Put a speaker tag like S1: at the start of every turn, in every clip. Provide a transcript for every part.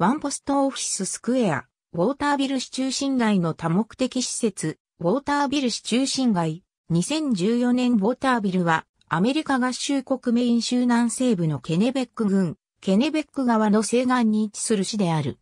S1: ワンポストオフィススクエア、ウォータービル市中心街の多目的施設、ウォータービル市中心街、2014年ウォータービルは、アメリカ合衆国メイン州南西部のケネベック郡、ケネベック川の西岸に位置する市である。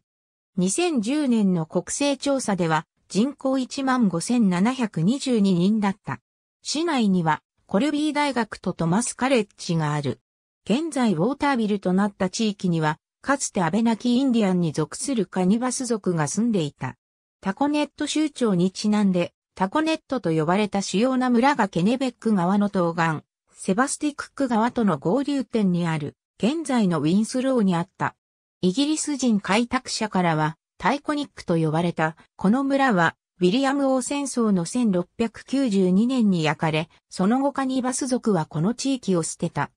S1: 2010年の国勢調査では、人口15,722人だった。市内には、コルビー大学とトマスカレッジがある。現在ウォータービルとなった地域には、かつてアベナキインディアンに属するカニバス族が住んでいた。タコネット州長にちなんで、タコネットと呼ばれた主要な村がケネベック川の東岸、セバスティック川との合流点にある、現在のウィンスローにあった。イギリス人開拓者からは、タイコニックと呼ばれた、この村は、ウィリアム王戦争の1692年に焼かれ、その後カニバス族はこの地域を捨てた。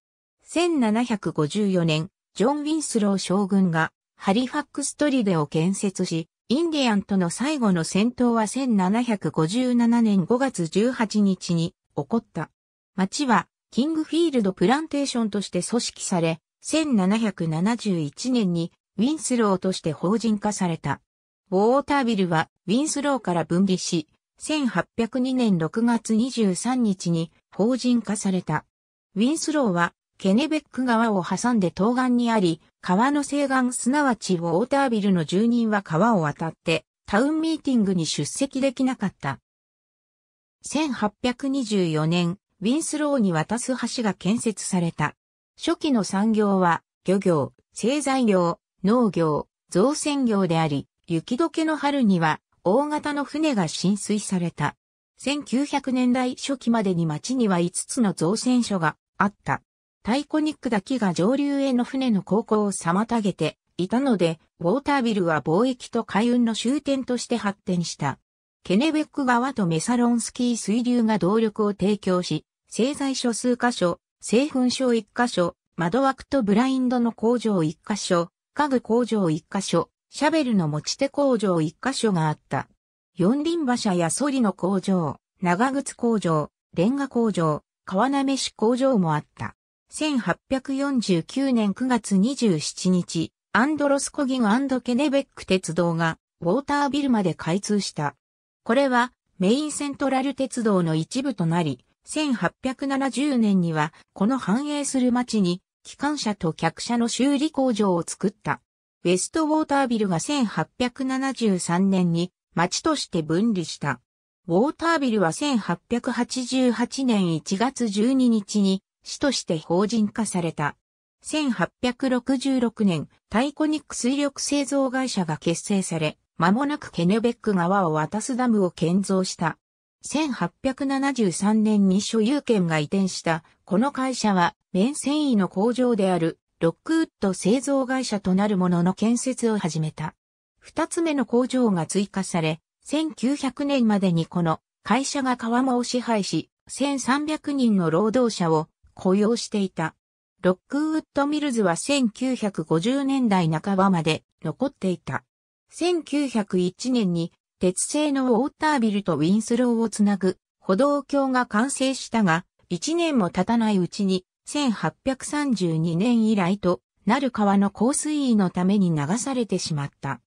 S1: 1754年、ジョン・ウィンスロー将軍がハリファックス砦を建設し、インディアンとの最後の戦闘は1757年5月18日に起こった。町はキングフィールドプランテーションとして組織され、1771年にウィンスローとして法人化された。ウォータービルはウィンスローから分離し、1802年6月23日に法人化された。ウィンスローはケネベック川を挟んで東岸にあり、川の西岸すなわちウォータービルの住人は川を渡ってタウンミーティングに出席できなかった。1824年、ウィンスローに渡す橋が建設された。初期の産業は漁業、製材業、農業、造船業であり、雪解けの春には大型の船が浸水された。1900年代初期までに町には5つの造船所があった。タイコニックだけが上流への船の航行を妨げていたので、ウォータービルは貿易と海運の終点として発展した。ケネベック川とメサロンスキー水流が動力を提供し、製材所数箇所、製粉所1箇所、窓枠とブラインドの工場1箇所、家具工場1箇所、シャベルの持ち手工場1箇所があった。四輪馬車やソリの工場、長靴工場、レンガ工場、川なめし工場もあった。1849年9月27日、アンドロスコギンケネベック鉄道がウォータービルまで開通した。これはメインセントラル鉄道の一部となり、1870年にはこの繁栄する町に機関車と客車の修理工場を作った。ウェストウォータービルが1873年に町として分離した。ウォータービルは1888年1月12日に市として法人化された。1866年、タイコニック水力製造会社が結成され、間もなくケネベック川を渡すダムを建造した。1873年に所有権が移転した、この会社は、綿繊維の工場である、ロックウッド製造会社となるものの建設を始めた。二つ目の工場が追加され、1900年までにこの会社が川間を支配し、1300人の労働者を雇用していた。ロックウッドミルズは1950年代半ばまで残っていた。1901年に鉄製のウォータービルとウィンスローをつなぐ歩道橋が完成したが、1年も経たないうちに1832年以来となる川の降水位のために流されてしまった。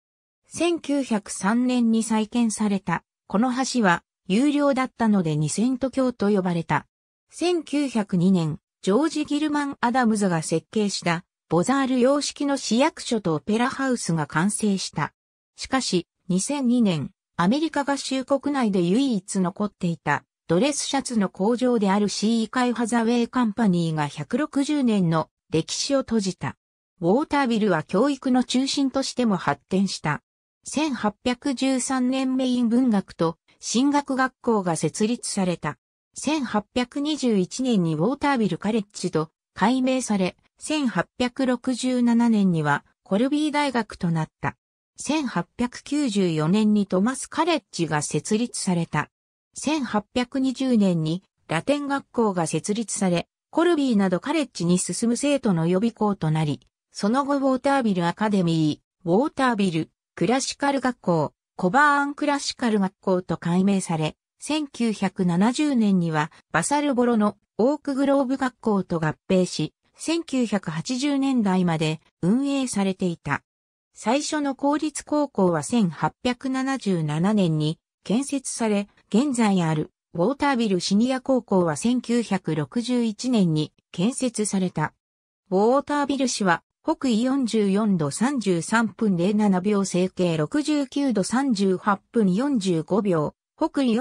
S1: 1903年に再建された、この橋は有料だったので2 0 0ト橋と呼ばれた。1902年、ジョージ・ギルマン・アダムズが設計したボザール様式の市役所とオペラハウスが完成した。しかし、2002年、アメリカ合衆国内で唯一残っていたドレスシャツの工場である CE 会ハザウェイカンパニーが160年の歴史を閉じた。ウォータービルは教育の中心としても発展した。1813年メイン文学と進学学校が設立された。1821年にウォータービルカレッジと改名され、1867年にはコルビー大学となった。1894年にトマスカレッジが設立された。1820年にラテン学校が設立され、コルビーなどカレッジに進む生徒の予備校となり、その後ウォータービルアカデミー、ウォータービル、クラシカル学校、コバーンクラシカル学校と改名され、1970年にはバサルボロのオークグローブ学校と合併し、1980年代まで運営されていた。最初の公立高校は1877年に建設され、現在あるウォータービルシニア高校は1961年に建設された。ウォータービル市は北緯44度33分07秒整形69度38分45秒北緯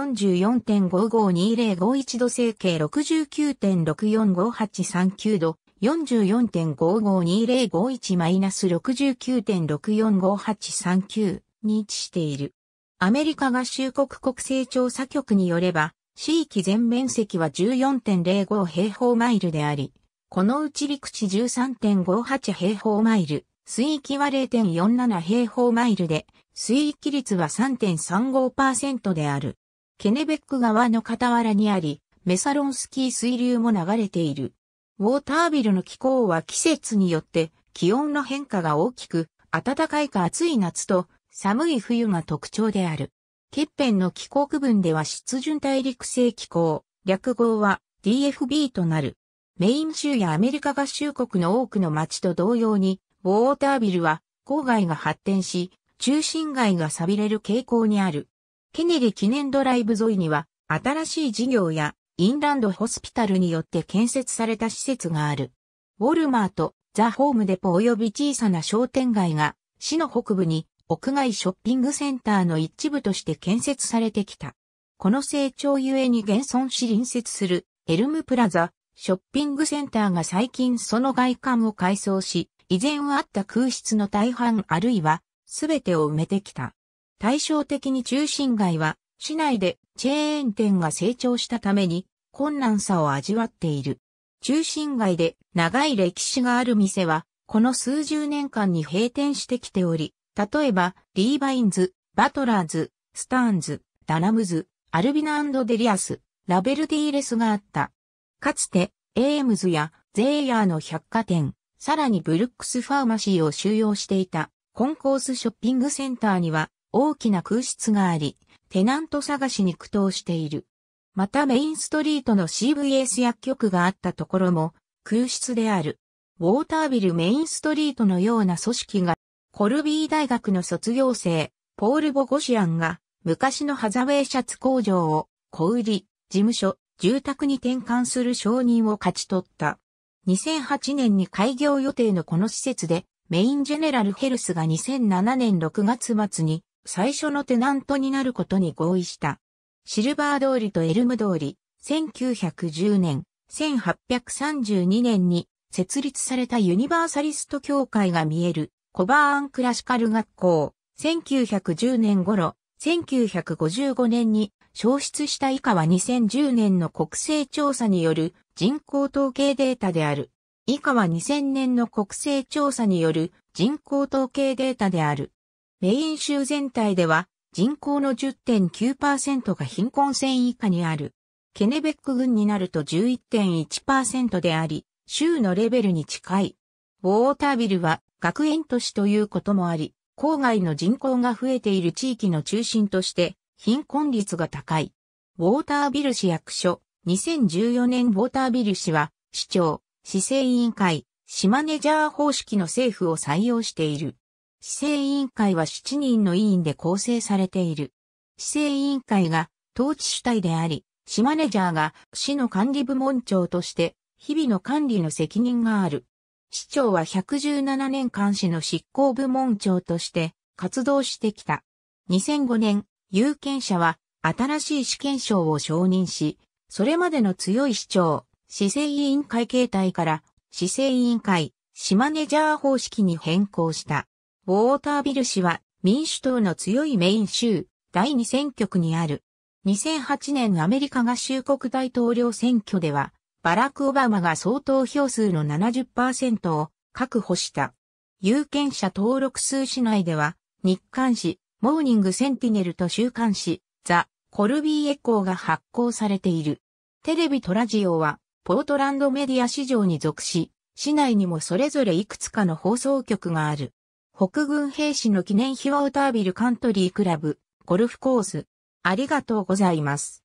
S1: 44.552051度整形69.645839度44.552051-69.645839に位置している。アメリカ合衆国国勢調査局によれば、地域全面積は14.05平方マイルであり、このうち陸地13.58平方マイル、水域は0.47平方マイルで、水域率は3.35%である。ケネベック川の傍らにあり、メサロンスキー水流も流れている。ウォータービルの気候は季節によって気温の変化が大きく、暖かいか暑い夏と寒い冬が特徴である。ケッペンの気候区分では湿潤大陸性気候、略号は DFB となる。メイン州やアメリカ合衆国の多くの町と同様に、ウォータービルは郊外が発展し、中心街が錆びれる傾向にある。ケネィ記念ドライブ沿いには、新しい事業やインランドホスピタルによって建設された施設がある。ウォルマート、ザ・ホームデポ及び小さな商店街が、市の北部に屋外ショッピングセンターの一部として建設されてきた。この成長ゆえに現存し隣接するエルムプラザ、ショッピングセンターが最近その外観を改装し、以前はあった空室の大半あるいはすべてを埋めてきた。対照的に中心街は、市内でチェーン店が成長したために、困難さを味わっている。中心街で長い歴史がある店は、この数十年間に閉店してきており、例えば、リーバインズ、バトラーズ、スターンズ、ダナムズ、アルビナデリアス、ラベルディーレスがあった。かつて、エームズやゼイヤーの百貨店、さらにブルックスファーマシーを収容していた。コンコースショッピングセンターには大きな空室があり、テナント探しに苦闘している。またメインストリートの CVS 薬局があったところも空室である。ウォータービルメインストリートのような組織が、コルビー大学の卒業生、ポール・ボゴシアンが、昔のハザウェイシャツ工場を、小売り、事務所、住宅に転換する承認を勝ち取った。2008年に開業予定のこの施設で、メインジェネラルヘルスが2007年6月末に最初のテナントになることに合意した。シルバー通りとエルム通り、1910年、1832年に設立されたユニバーサリスト協会が見えるコバーンクラシカル学校、1910年頃、1955年に消失した以下は2010年の国勢調査による人口統計データである。以下は2000年の国勢調査による人口統計データである。メイン州全体では人口の10.9%が貧困線以下にある。ケネベック郡になると11.1%であり、州のレベルに近い。ウォータービルは学園都市ということもあり、郊外の人口が増えている地域の中心として貧困率が高い。ウォータービル市役所、2014年ウォータービル市は市長、市政委員会、市マネジャー方式の政府を採用している。市政委員会は7人の委員で構成されている。市政委員会が統治主体であり、市マネジャーが市の管理部門長として日々の管理の責任がある。市長は117年間市の執行部門長として活動してきた。2005年、有権者は新しい市権省を承認し、それまでの強い市長、市政委員会形態から市政委員会、市マネジャー方式に変更した。ウォータービル氏は民主党の強いメイン州第2選挙区にある。2008年アメリカ合衆国大統領選挙では、バラク・オバマが総投票数の70%を確保した。有権者登録数市内では、日刊誌、モーニングセンティネルと週刊誌、ザ・コルビーエコーが発行されている。テレビとラジオはポートランドメディア市場に属し、市内にもそれぞれいくつかの放送局がある。北軍兵士の記念日ウォータービルカントリークラブ、ゴルフコース。ありがとうございます。